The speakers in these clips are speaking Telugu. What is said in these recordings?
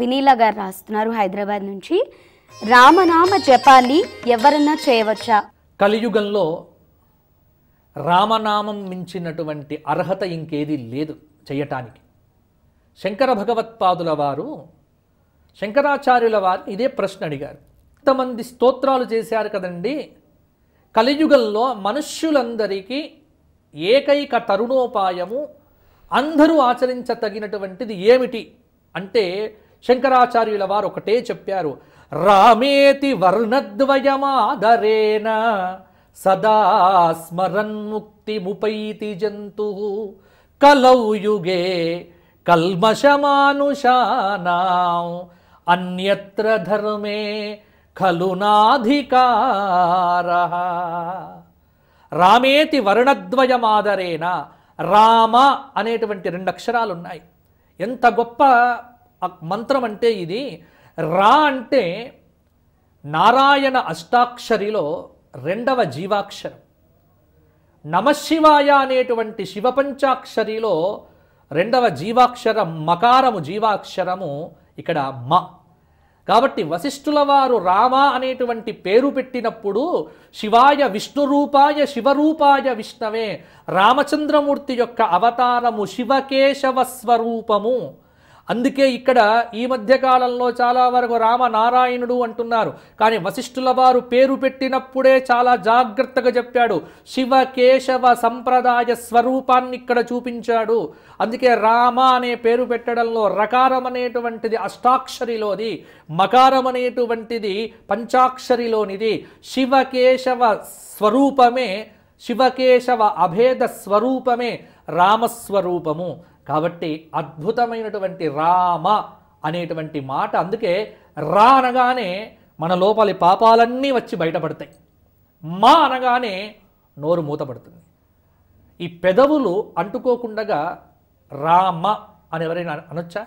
వినీలా గారు రాస్తున్నారు హైదరాబాద్ నుంచి రామనామ జపాన్ని ఎవరన్నా చేయవచ్చా కలియుగంలో రామనామం మించినటువంటి అర్హత ఇంకేది లేదు చేయటానికి శంకర భగవత్పాదుల వారు శంకరాచార్యుల వారు ఇదే ప్రశ్న అడిగారు ఇంతమంది స్తోత్రాలు చేశారు కదండి కలియుగంలో మనుష్యులందరికీ ఏకైక తరుణోపాయము అందరూ ఆచరించతగినటువంటిది ఏమిటి అంటే శంకరాచార్యుల వారు ఒకటే చెప్పారు రామేతి వర్ణద్వయమాదరేణ సదా స్మరన్ ముపైతి జంతు కలౌయుగే యుగే అన్యత్ర ధర్మే ఖలు రామేతి వర్ణద్వయమాదరేణ రామ అనేటువంటి రెండు అక్షరాలు ఉన్నాయి ఎంత గొప్ప మంత్రం అంటే ఇది రా అంటే నారాయణ అష్టాక్షరిలో రెండవ జీవాక్షరం నమశివాయ అనేటువంటి శివపంచాక్షరిలో రెండవ జీవాక్షరం మకారము జీవాక్షరము ఇక్కడ మ కాబట్టి వశిష్ఠుల వారు రామ అనేటువంటి పేరు పెట్టినప్పుడు శివాయ విష్ణురూపాయ శివరూపాయ విష్ణవే రామచంద్రమూర్తి యొక్క అవతారము శివకేశవ స్వరూపము అందుకే ఇక్కడ ఈ మధ్యకాలంలో చాలా వరకు రామనారాయణుడు అంటున్నారు కానీ వశిష్ఠుల వారు పేరు పెట్టినప్పుడే చాలా జాగ్రత్తగా చెప్పాడు శివ కేశవ సంప్రదాయ స్వరూపాన్ని ఇక్కడ చూపించాడు అందుకే రామ అనే పేరు పెట్టడంలో రకారం అనేటువంటిది అష్టాక్షరిలోది మకారం అనేటువంటిది పంచాక్షరిలోనిది శివ కేశవ స్వరూపమే శివకేశవ అభేద స్వరూపమే రామస్వరూపము కాబట్టి అద్భుతమైనటువంటి రామ అనేటువంటి మాట అందుకే రా అనగానే మన లోపలి పాపాలన్నీ వచ్చి బయటపడతాయి మా అనగానే నోరు మూతపడుతుంది ఈ పెదవులు అంటుకోకుండా రామ అని ఎవరైనా అనొచ్చా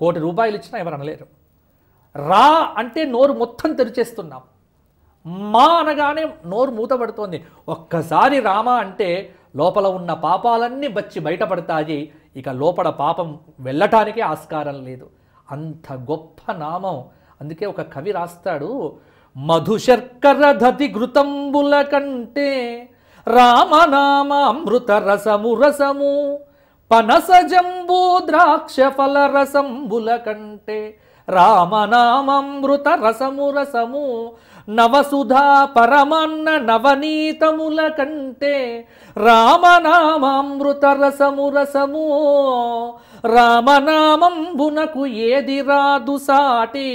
కోటి రూపాయలు ఇచ్చినా ఎవరు అనలేరు రా అంటే నోరు మొత్తం తెరిచేస్తున్నాం మా అనగానే నోరు మూతపడుతోంది ఒక్కసారి రామ అంటే లోపల ఉన్న పాపాలన్నీ వచ్చి బయటపడతాయి ఇక లోపల పాపం వెళ్ళటానికే ఆస్కారం లేదు అంత గొప్ప నామం అందుకే ఒక కవి రాస్తాడు మధుశర్కర ధతి ఘృతంబుల కంటే రామనామ అమృత రసము రసము పనసజంబూ ద్రాక్ష ఫల రసంబుల కంటే రామనామృత రసము రసము నవసుధా పరమన్న నవనీతముల కంటే రామనామామృత రసము రసము రామనామంబునకు ఏది రాదు సాటి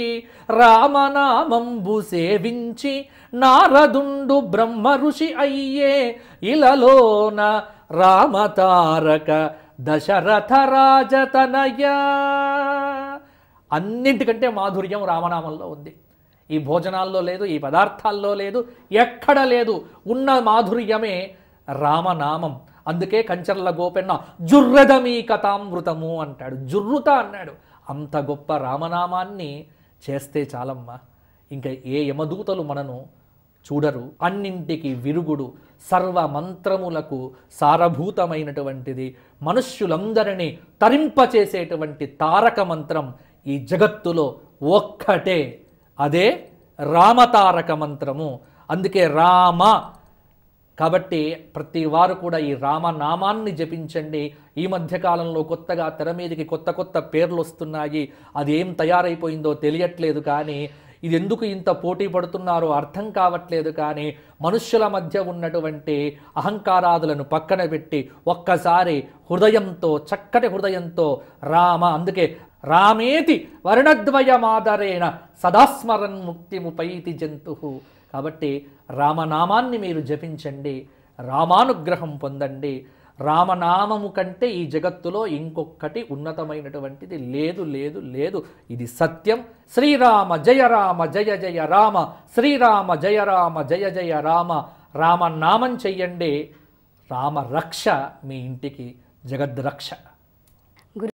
రామనామంబు సేవించి నారదుండు బ్రహ్మ ఋషి అయ్యే ఇలలోన రామతారక దశరథ రాజతనయా అన్నింటికంటే మాధుర్యం రామనామంలో ఉంది ఈ భోజనాల్లో లేదు ఈ పదార్థాల్లో లేదు ఎక్కడ లేదు ఉన్న మాధుర్యమే రామనామం అందుకే కంచర్ల గోపెన్న జుర్రదమీ కథామృతము అంటాడు జుర్రుత అన్నాడు అంత గొప్ప రామనామాన్ని చేస్తే చాలమ్మా ఇంకా ఏ యమదూతలు మనను చూడరు అన్నింటికి విరుగుడు సర్వ మంత్రములకు సారభూతమైనటువంటిది మనుష్యులందరినీ తరింపచేసేటువంటి తారక మంత్రం ఈ జగత్తులో ఒక్కటే అదే రామతారక మంత్రము అందుకే రామ కాబట్టి ప్రతి వారు కూడా ఈ రామనామాన్ని జపించండి ఈ మధ్యకాలంలో కొత్తగా తెర మీదకి కొత్త కొత్త పేర్లు వస్తున్నాయి అది ఏం తయారైపోయిందో తెలియట్లేదు కానీ ఇది ఎందుకు ఇంత పోటీ పడుతున్నారో అర్థం కావట్లేదు కానీ మనుష్యుల మధ్య ఉన్నటువంటి అహంకారాదులను పక్కన పెట్టి ఒక్కసారి హృదయంతో చక్కటి హృదయంతో రామ అందుకే రామేతి వర్ణద్వయమాదరేణ సదాస్మరన్ ముక్తిముపైతి జంతు కాబట్టి రామనామాన్ని మీరు జపించండి రామానుగ్రహం పొందండి రామనామము కంటే ఈ జగత్తులో ఇంకొకటి ఉన్నతమైనటువంటిది లేదు లేదు లేదు ఇది సత్యం శ్రీరామ జయ రామ జయ జయ రామ శ్రీరామ జయ రామ జయ జయ రామ రామనామం చెయ్యండి రామరక్ష మీ ఇంటికి జగద్రక్ష